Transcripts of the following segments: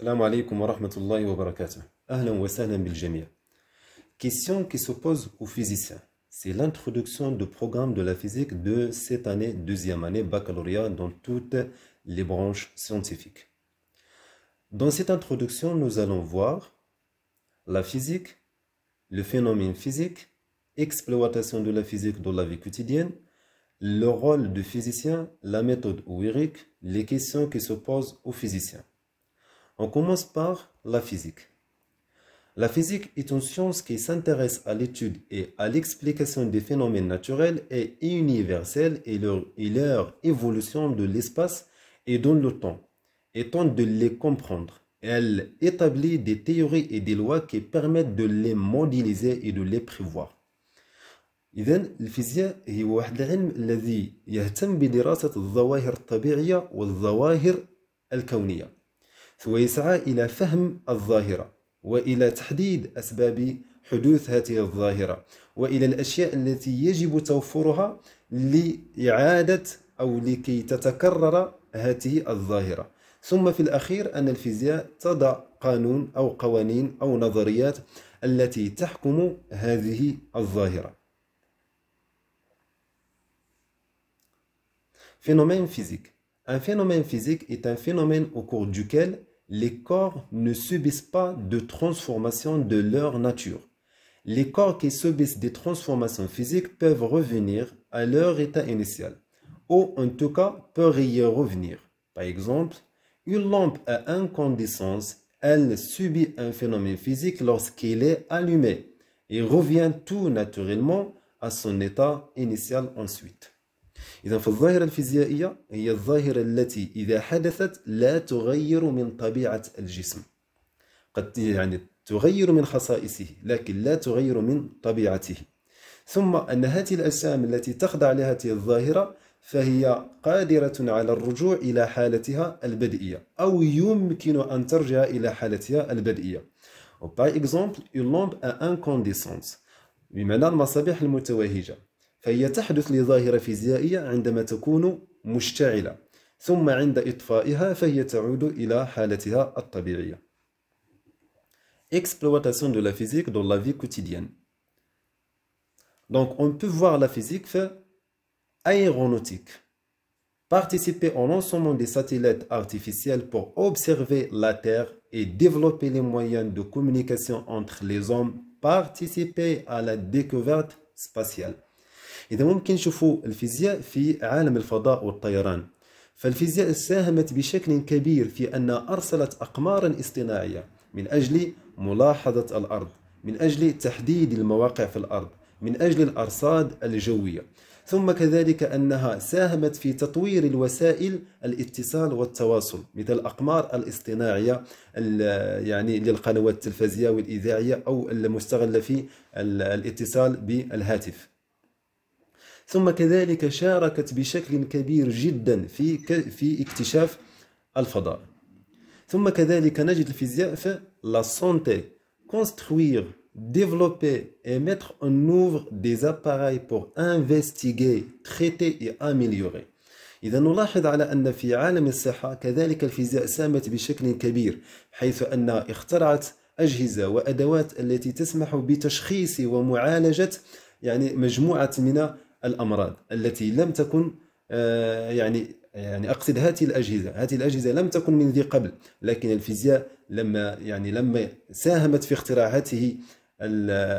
Salam alaikum wa rahmatullahi wa barakatuh. Ahlan wa bil Question qui se pose aux physiciens. C'est l'introduction du programme de la physique de cette année, deuxième année baccalauréat, dans toutes les branches scientifiques. Dans cette introduction, nous allons voir la physique, le phénomène physique, exploitation de la physique dans la vie quotidienne, le rôle du physicien, la méthode ouïrique, les questions qui se posent aux physiciens. On commence par la physique. La physique est une science qui s'intéresse à l'étude et à l'explication des phénomènes naturels et universels et leur, évolution de l'espace et dans le temps, et de les comprendre. Elle établit des théories et des lois qui permettent de les modéliser et de les prévoir. إذن الفيزياء هي يهتم بدراسة الظواهر الطبيعية والظواهر الكونية ويسعى إلى فهم الظاهرة وإلى تحديد أسباب حدوث هذه الظاهرة وإلى الأشياء التي يجب توفرها لإعادة أو لكي تتكرر هذه الظاهرة ثم في الأخير أن الفيزياء تضع قانون أو قوانين أو نظريات التي تحكم هذه الظاهرة Phénomène physique. Un phénomène physique est un phénomène au cours duquel les corps ne subissent pas de transformation de leur nature. Les corps qui subissent des transformations physiques peuvent revenir à leur état initial, ou en tout cas peuvent y revenir. Par exemple, une lampe à incandescence, elle subit un phénomène physique lorsqu'elle est allumée et revient tout naturellement à son état initial ensuite. إذا فالظاهرة الفيزيائية هي الظاهرة التي إذا حدثت لا تغير من طبيعة الجسم قد يعني تغير من خصائصه لكن لا تغير من طبيعته ثم أن هذه الأجسام التي تخضع لهذه الظاهرة فهي قادرة على الرجوع إلى حالتها البدئية أو يمكن أن ترجع إلى حالتها البدئية Par exemple, une lampe à incandescence بمعنى المصابيح المتوهجة Exploitation de la physique dans la vie quotidienne Donc on peut voir la physique faire aéronautique. Participer au lancement des satellites artificiels pour observer la Terre et développer les moyens de communication entre les hommes. Participer à la découverte spatiale. إذا ممكن نشوفوا الفيزياء في عالم الفضاء والطيران فالفيزياء ساهمت بشكل كبير في أن أرسلت أقمارا اصطناعية من أجل ملاحظة الأرض من أجل تحديد المواقع في الأرض من أجل الأرصاد الجوية ثم كذلك أنها ساهمت في تطوير الوسائل الاتصال والتواصل مثل الأقمار الاصطناعية يعني للقنوات التلفزية والإذاعية أو المستغلة في الاتصال بالهاتف ثم كذلك شاركت بشكل كبير جدا في في اكتشاف الفضاء ثم كذلك نجد الفيزياء في لا سونتي كونستروير ديفلوبي اي ميتر اون œuvre دي زاباراي بور انفستيغي تريتي اي اميليوري إذا نلاحظ على أن في عالم الصحة كذلك الفيزياء ساهمت بشكل كبير حيث أنها اخترعت أجهزة وأدوات التي تسمح بتشخيص ومعالجة يعني مجموعة من الامراض التي لم تكن آه، يعني يعني اقصد هذه الاجهزه هذه الاجهزه لم تكن من ذي قبل لكن الفيزياء لما يعني لما ساهمت في اختراع هذه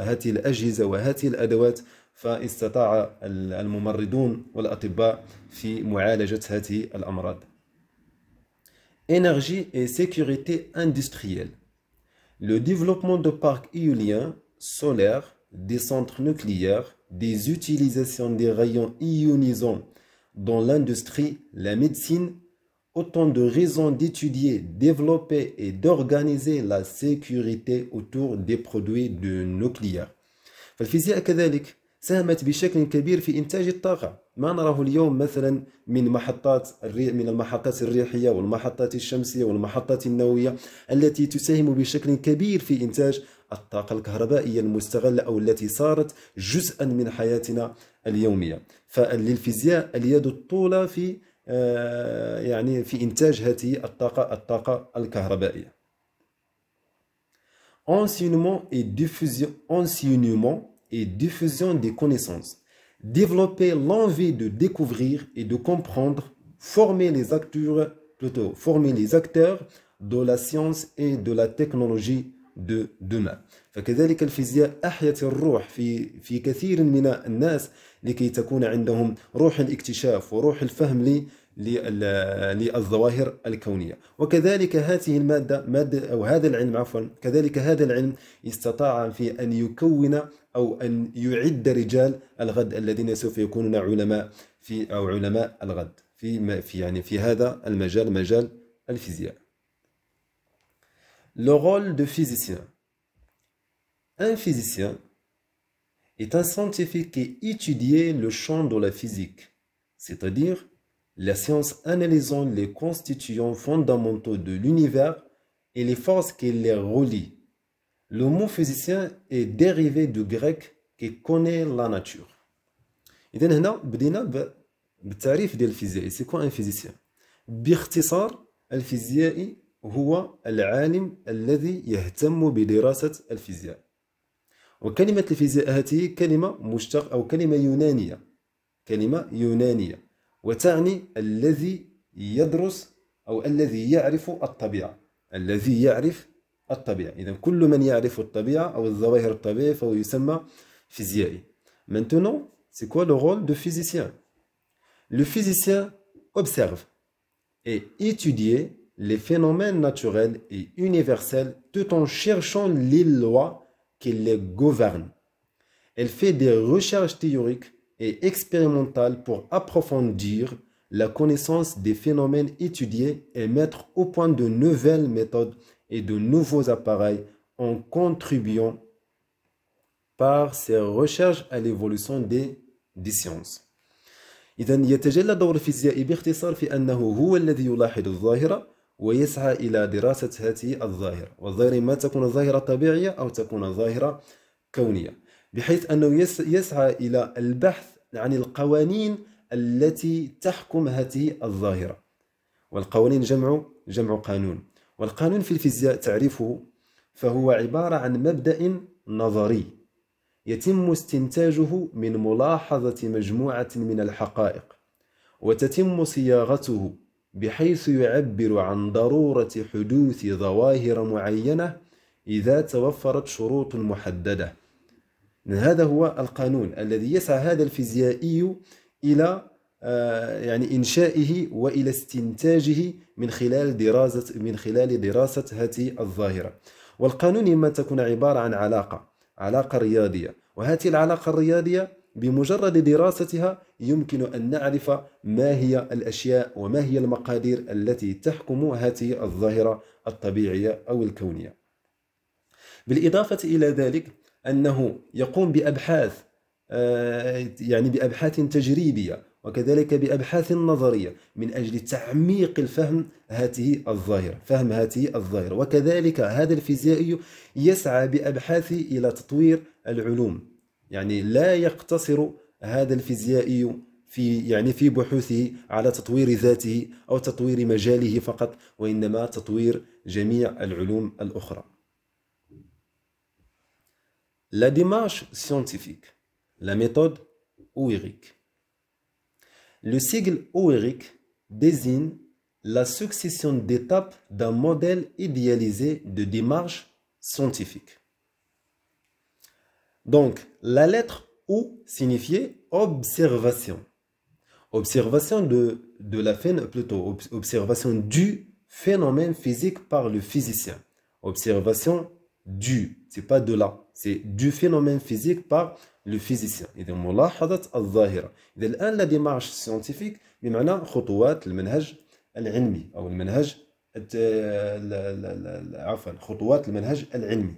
هذه الاجهزه وهذه الادوات فاستطاع الممرضون والاطباء في معالجه هذه الامراض énergie et sécurité industrielle. Le développement de parcs éoliens, solaires, des centres nucléaires, des utilisations des rayons ionisants dans l'industrie, la médecine, autant de raisons d'étudier, développer et d'organiser la sécurité autour des produits de nucléaire. فالفيزياء كذلك ساهمت بشكل كبير في إنتاج الطاقة ما نراه اليوم مثلا من محطات الريح من المحطات الريحية والمحطات الشمسية والمحطات النووية التي تساهم بشكل كبير في إنتاج الطاقة الكهربائية المستغلة أو التي صارت جزءا من حياتنا اليومية فللفيزياء اليد الطولة في يعني في إنتاج هذه الطاقة الطاقة الكهربائية enseignement et diffusion enseignement et diffusion des connaissances développer l'envie de découvrir et de comprendre former les acteurs plutôt former les acteurs de la science et de la technologie دو دوما فكذلك الفيزياء أحيت الروح في في كثير من الناس لكي تكون عندهم روح الاكتشاف وروح الفهم للظواهر الكونية وكذلك هذه المادة مادة أو هذا العلم عفوا كذلك هذا العلم استطاع في أن يكون أو أن يعد رجال الغد الذين سوف يكونون علماء في أو علماء الغد في, في يعني في هذا المجال مجال الفيزياء Le rôle de physicien. Un physicien est un scientifique qui étudie le champ de la physique, c'est-à-dire la science analysant les constituants fondamentaux de l'univers et les forces qui les relient. Le mot physicien est dérivé du grec qui connaît la nature. c'est quoi un physicien, ديال هو العالم الذي يهتم بدراسة الفيزياء وكلمة الفيزياء هذه كلمة مشتق أو كلمة يونانية كلمة يونانية وتعني الذي يدرس أو الذي يعرف الطبيعة الذي يعرف الطبيعة إذا كل من يعرف الطبيعة أو الظواهر الطبيعية فهو يسمى فيزيائي Maintenant, c'est quoi le rôle de physicien Le physicien observe et étudie les phénomènes naturels et universels tout en cherchant les lois qui les gouvernent. Elle fait des recherches théoriques et expérimentales pour approfondir la connaissance des phénomènes étudiés et mettre au point de nouvelles méthodes et de nouveaux appareils en contribuant par ses recherches à l'évolution des, sciences. il يتجلى دور الفيزياء باختصار في أنه هو الذي يلاحظ الظاهرة ويسعى إلى دراسة هذه الظاهرة والظاهرة ما تكون ظاهرة طبيعية أو تكون ظاهرة كونية بحيث أنه يسعى إلى البحث عن القوانين التي تحكم هذه الظاهرة والقوانين جمع جمع قانون والقانون في الفيزياء تعرفه فهو عبارة عن مبدأ نظري يتم استنتاجه من ملاحظة مجموعة من الحقائق وتتم صياغته بحيث يعبر عن ضرورة حدوث ظواهر معينة إذا توفرت شروط محددة هذا هو القانون الذي يسعى هذا الفيزيائي إلى آه، يعني إنشائه وإلى استنتاجه من خلال دراسة من خلال دراسة هذه الظاهرة والقانون إما تكون عبارة عن علاقة علاقة رياضية وهذه العلاقة الرياضية بمجرد دراستها يمكن أن نعرف ما هي الأشياء وما هي المقادير التي تحكم هذه الظاهرة الطبيعية أو الكونية بالإضافة إلى ذلك أنه يقوم بأبحاث آه، يعني بأبحاث تجريبية وكذلك بأبحاث نظرية من أجل تعميق الفهم هذه الظاهرة فهم هذه الظاهرة وكذلك هذا الفيزيائي يسعى بأبحاثه إلى تطوير العلوم يعني لا يقتصر هذا الفيزيائي في يعني في بحوثه على تطوير ذاته أو تطوير مجاله فقط وإنما تطوير جميع العلوم الأخرى La démarche scientifique, la méthode OERIC. Le sigle OERIC désigne la succession d'étapes d'un modèle idéalisé de démarche scientifique. Donc, la lettre O signifiait observation. Observation de, de la fin, plutôt observation du phénomène physique par le physicien. Observation du, c'est pas de là, c'est du phénomène physique par le physicien. et ملاحظة الظاهرة. scientifique الآن لا ديمارش سيونتيفيك بمعنى خطوات المنهج العلمي أو المنهج عفوا خطوات المنهج العلمي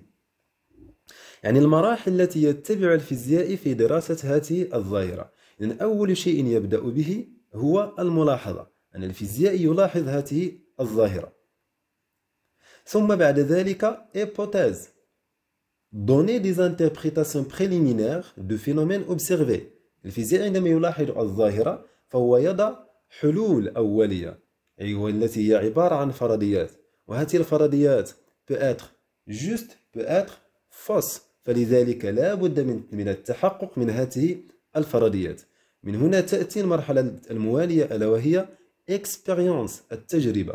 يعني المراحل التي يتبع الفيزيائي في دراسة هذه الظاهرة إذن أول شيء يبدأ به هو الملاحظة أن الفيزيائي يلاحظ هذه الظاهرة ثم بعد ذلك إيبوتاز دوني دي زانتربريتاسيون préliminaires دو فينومين أوبسيرفي الفيزيائي عندما يلاحظ الظاهرة فهو يضع حلول أولية أيوة التي هي عبارة عن فرضيات وهذه الفرضيات peut être juste peut être fausse فلذلك لا بد من من التحقق من هذه الفرضيات من هنا تاتي المرحله المواليه الا وهي اكسبيريونس التجربه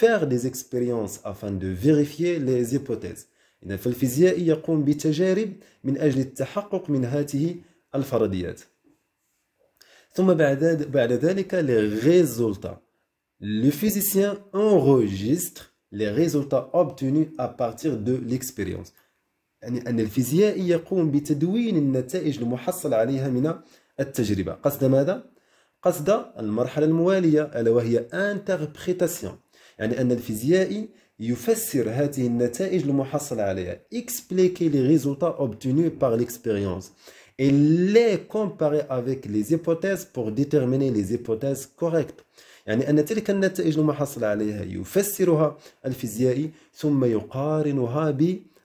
faire دي expériences افان دو vérifier لي hypothèses اذا فالفيزيائي يقوم بتجارب من اجل التحقق من هذه الفرضيات ثم بعد بعد ذلك لي ريزولتا لو فيزيسيان انريجستر لي ريزولتا اوبتيني à partir de l'expérience يعني أن الفيزيائي يقوم بتدوين النتائج المحصل عليها من التجربة قصد ماذا؟ قصد المرحلة الموالية ألا وهي انتربريتاسيون يعني أن الفيزيائي يفسر هذه النتائج المحصل عليها expliquer les résultats obtenus par l'expérience et les comparer avec les hypothèses pour déterminer les hypothèses correctes يعني أن تلك النتائج المحصل عليها يفسرها الفيزيائي ثم يقارنها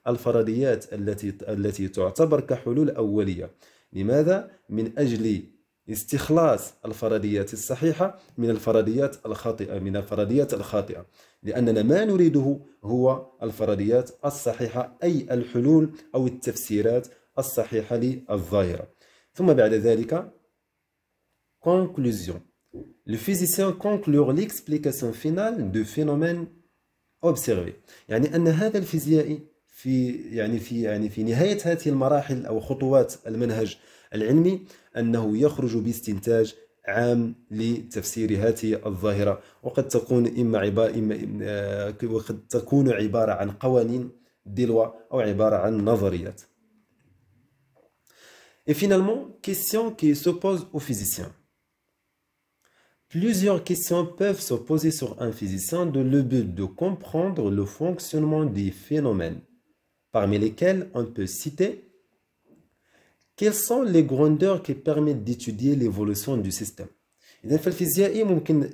الفرضيات التي التي تعتبر كحلول أولية لماذا؟ من أجل استخلاص الفرضيات الصحيحة من الفرضيات الخاطئة من الفرضيات الخاطئة لأننا ما نريده هو الفرضيات الصحيحة أي الحلول أو التفسيرات الصحيحة للظاهرة ثم بعد ذلك conclusion le physicien conclure l'explication finale du phénomène observé يعني أن هذا الفيزيائي في يعني في يعني في نهايه هذه المراحل او خطوات المنهج العلمي انه يخرج باستنتاج عام لتفسير هذه الظاهره وقد تكون اما عباره إما آه، وقد تكون عباره عن قوانين دلوه او عباره عن نظريات Et finalement, question qui se pose aux physiciens. Plusieurs questions peuvent se poser sur un physicien dans le but de comprendre le fonctionnement des phénomènes parmi lesquels on peut citer quelles sont les grandeurs qui permettent d'étudier l'évolution du système إذا فالفيزيائي ممكن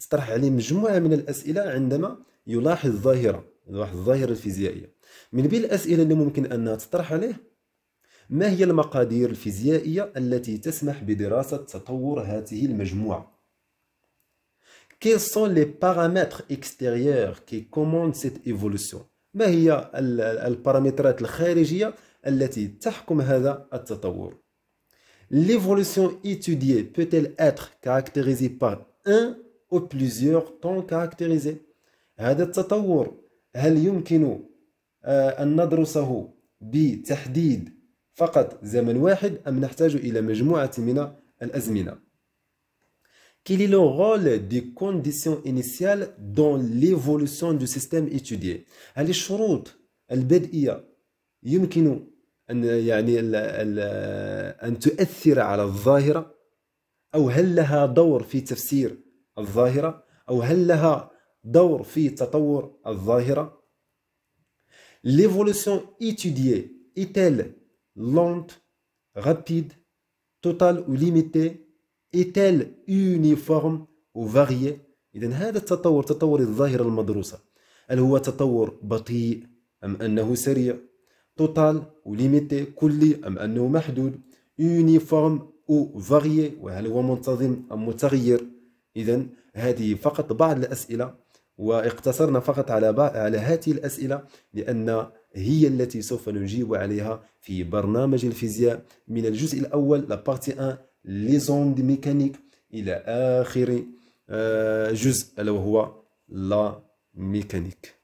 تطرح عليه مجموعة من الأسئلة عندما يلاحظ ظاهرة يلاحظ الظاهرة الفيزيائية من بين الأسئلة اللي ممكن أنها تطرح عليه ما هي المقادير الفيزيائية التي تسمح بدراسة تطور هذه المجموعة Quels sont les paramètres extérieurs qui commandent cette évolution ما هي البارامترات الخارجية التي تحكم هذا التطور L'évolution étudiée peut-elle être caractérisée par un ou plusieurs temps caractérisés هذا التطور هل يمكن آه، أن ندرسه بتحديد فقط زمن واحد أم نحتاج إلى مجموعة من الأزمنة quel est le rôle des conditions initiales dans l'évolution du système étudié هل الشروط البدئية يمكن أن يعني أن تؤثر على الظاهرة أو هل لها دور في تفسير الظاهرة أو هل لها دور في تطور الظاهرة L'évolution étudiée est-elle lente, rapide, totale ou limitée est-elle uniforme ou variée إذا هذا التطور تطور الظاهرة المدروسة هل هو تطور بطيء أم أنه سريع توتال وليميتي كلي أم أنه محدود يونيفورم أو فاريي وهل هو منتظم أم متغير إذا هذه فقط بعض الأسئلة واقتصرنا فقط على بعض على هذه الأسئلة لأن هي التي سوف نجيب عليها في برنامج الفيزياء من الجزء الأول لابارتي 1 لي زوند ميكانيك الى اخر جزء الا وهو لا ميكانيك